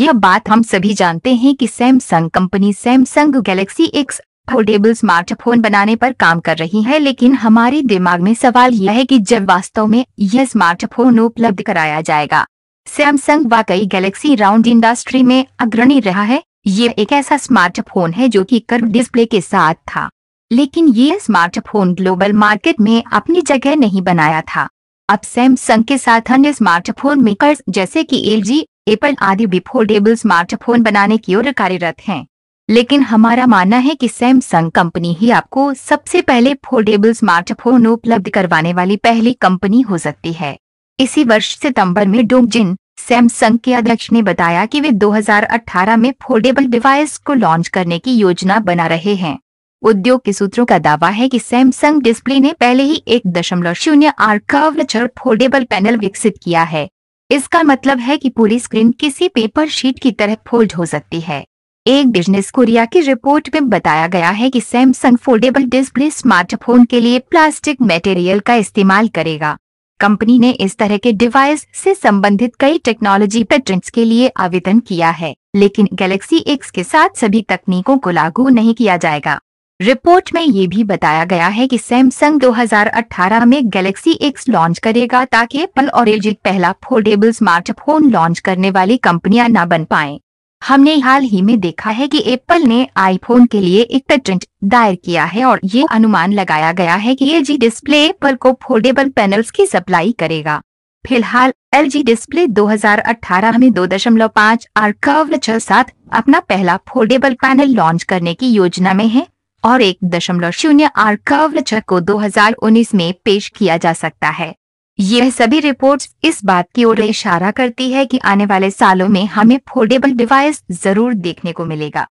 यह बात हम सभी जानते हैं कि Samsung company Samsung Galaxy X foldable smartphone बनाने पर काम कर रही है लेकिन हमारे दिमाग में सवाल यह है कि जब वास्तव में यह स्मार्टफोन उपलब्ध कराया जाएगा सैमसंग वाकई गैलेक्सी राउंड इंडस्ट्री में अग्रणी रहा है ये एक ऐसा स्मार्टफोन है जो की कर्व डिस्प्ले के साथ था लेकिन ये स्मार्टफोन ग्लोबल मार्केट में अपनी जगह नहीं बनाया था अब सैमसंग के साथ अन्य स्मार्टफोन मेकर्स जैसे कि एल जी एप्पल आदि भी फोर्डेबल स्मार्टफोन बनाने की ओर कार्यरत हैं लेकिन हमारा मानना है कि सैमसंग कंपनी ही आपको सबसे पहले फोर्डेबल स्मार्टफोन उपलब्ध करवाने वाली पहली कंपनी हो सकती है इसी वर्ष सितंबर में डोंगजिन सैमसंग के अध्यक्ष ने बताया कि वे 2018 में फोर्डेबल डिवाइस को लॉन्च करने की योजना बना रहे हैं उद्योग के सूत्रों का दावा है कि सैमसंग डिस्प्ले ने पहले ही एक दशमलव शून्य आर कर्वचर फोल्डेबल पैनल विकसित किया है इसका मतलब है कि पूरी स्क्रीन किसी पेपर शीट की तरह फोल्ड हो सकती है एक बिजनेस कोरिया की रिपोर्ट में बताया गया है कि सैमसंग फोल्डेबल डिस्प्ले स्मार्टफोन के लिए प्लास्टिक मटेरियल का इस्तेमाल करेगा कंपनी ने इस तरह के डिवाइस से संबंधित कई टेक्नोलॉजी पेटेंट्स के लिए आवेदन किया है लेकिन गैलेक्सी एक्स के साथ सभी तकनीकों को लागू नहीं किया जाएगा रिपोर्ट में ये भी बताया गया है कि सैमसंग 2018 में गैलेक्सी एक्स लॉन्च करेगा ताकि एप्पल और एजिट पहला फोल्डेबल स्मार्टफोन लॉन्च करने वाली कंपनियां न बन पाए हमने हाल ही में देखा है कि एप्पल ने आईफोन के लिए एक पेटेंट दायर किया है और ये अनुमान लगाया गया है कि एल डिस्प्ले एप्पल को फोल्डेबल पैनल की सप्लाई करेगा फिलहाल एल डिस्प्ले 2018 में 2.5 आर कर्व अपना पहला फोल्डेबल पैनल लॉन्च करने की योजना में है और एक दशमलव शून्य आर कवरचक को 2019 में पेश किया जा सकता है यह सभी रिपोर्ट्स इस बात की ओर इशारा करती है कि आने वाले सालों में हमें फोर्डेबल डिवाइस जरूर देखने को मिलेगा